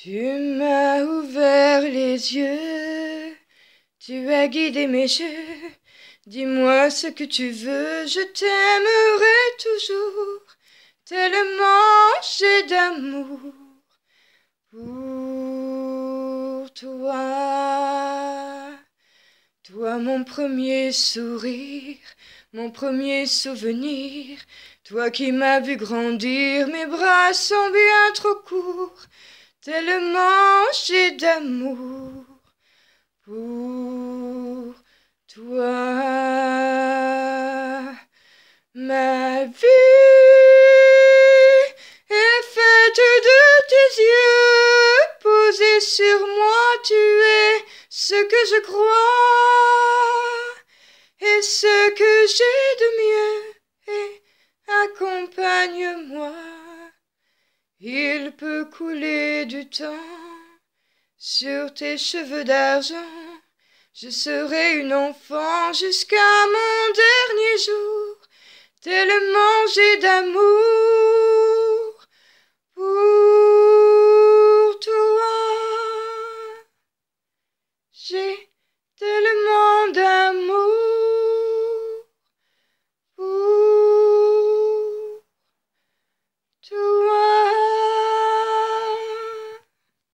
Tu m'as ouvert les yeux, tu as guidé mes jeux. Dis-moi ce que tu veux, je t'aimerai toujours, tellement j'ai d'amour pour toi. Toi mon premier sourire, mon premier souvenir, toi qui m'as vu grandir, mes bras sont bien trop courts tellement j'ai d'amour pour toi. Ma vie est faite de tes yeux posés sur moi, tu es ce que je crois et ce que j'ai de mieux et accompagne-moi. Il peut couler du temps sur tes cheveux d'argent. Je serai une enfant jusqu'à mon dernier jour, tellement j'ai d'amour pour toi. J'ai tellement d'amour.